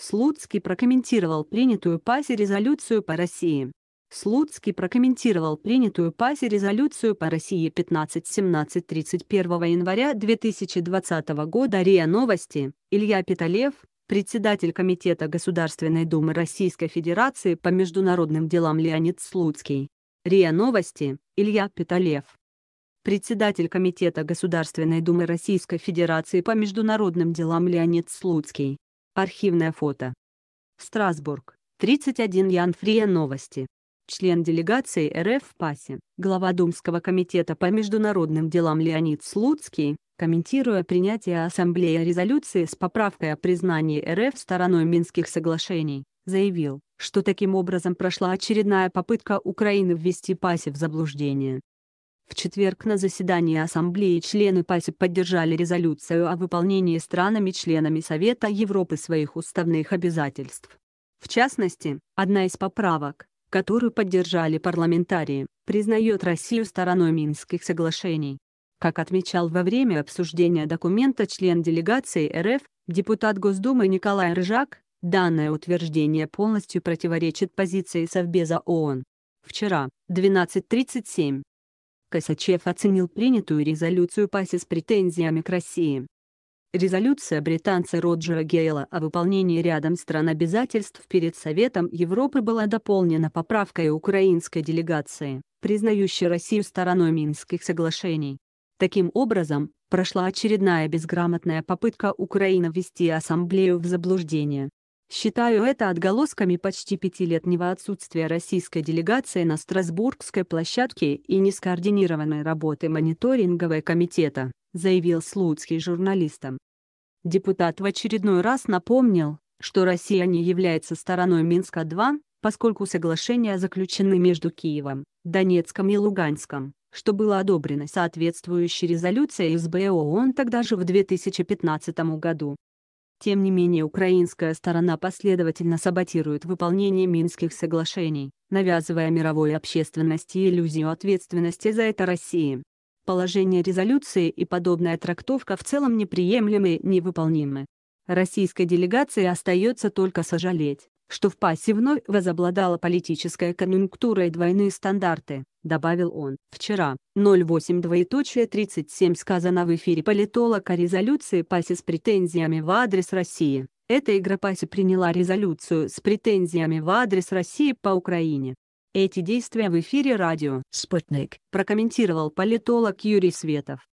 Слуцкий прокомментировал принятую ПАСИ резолюцию по России. Слуцкий прокомментировал принятую ПАСИ резолюцию по России 15-17-31 января 2020 года РИА Новости, Илья Питалев, председатель Комитета Государственной Думы Российской Федерации по международным делам Леонид Слуцкий. РИА Новости, Илья Питалев председатель Комитета Государственной Думы Российской Федерации по международным делам Леонид Слуцкий. Архивное фото. Страсбург. 31 Янфрия Новости. Член делегации РФ в ПАСе, глава Думского комитета по международным делам Леонид Слуцкий, комментируя принятие Ассамблеи резолюции с поправкой о признании РФ стороной Минских соглашений, заявил, что таким образом прошла очередная попытка Украины ввести ПАСе в заблуждение. В четверг на заседании Ассамблеи члены ПАСИ поддержали резолюцию о выполнении странами-членами Совета Европы своих уставных обязательств. В частности, одна из поправок, которую поддержали парламентарии, признает Россию стороной Минских соглашений. Как отмечал во время обсуждения документа член делегации РФ, депутат Госдумы Николай Рыжак, данное утверждение полностью противоречит позиции Совбеза ООН. Вчера, 12.37, Косачев оценил принятую резолюцию ПАСИ с претензиями к России. Резолюция британца Роджера Гейла о выполнении рядом стран обязательств перед Советом Европы была дополнена поправкой украинской делегации, признающей Россию стороной Минских соглашений. Таким образом, прошла очередная безграмотная попытка Украины ввести ассамблею в заблуждение. Считаю это отголосками почти пятилетнего отсутствия российской делегации на Страсбургской площадке и нескоординированной работы мониторингового комитета, заявил Слуцкий журналистам. Депутат в очередной раз напомнил, что Россия не является стороной Минска-2, поскольку соглашения заключены между Киевом, Донецком и Луганском, что было одобрено соответствующей резолюцией СБ ООН тогда же в 2015 году. Тем не менее украинская сторона последовательно саботирует выполнение Минских соглашений, навязывая мировой общественности иллюзию ответственности за это России. Положение резолюции и подобная трактовка в целом неприемлемы и невыполнимы. Российской делегации остается только сожалеть, что в ПАСе вновь возобладала политическая конъюнктура и двойные стандарты, добавил он. Вчера, 08 сказано в эфире политолог о резолюции ПАСе с претензиями в адрес России. Эта игра ПАСе приняла резолюцию с претензиями в адрес России по Украине. Эти действия в эфире радио «Спутник» прокомментировал политолог Юрий Светов.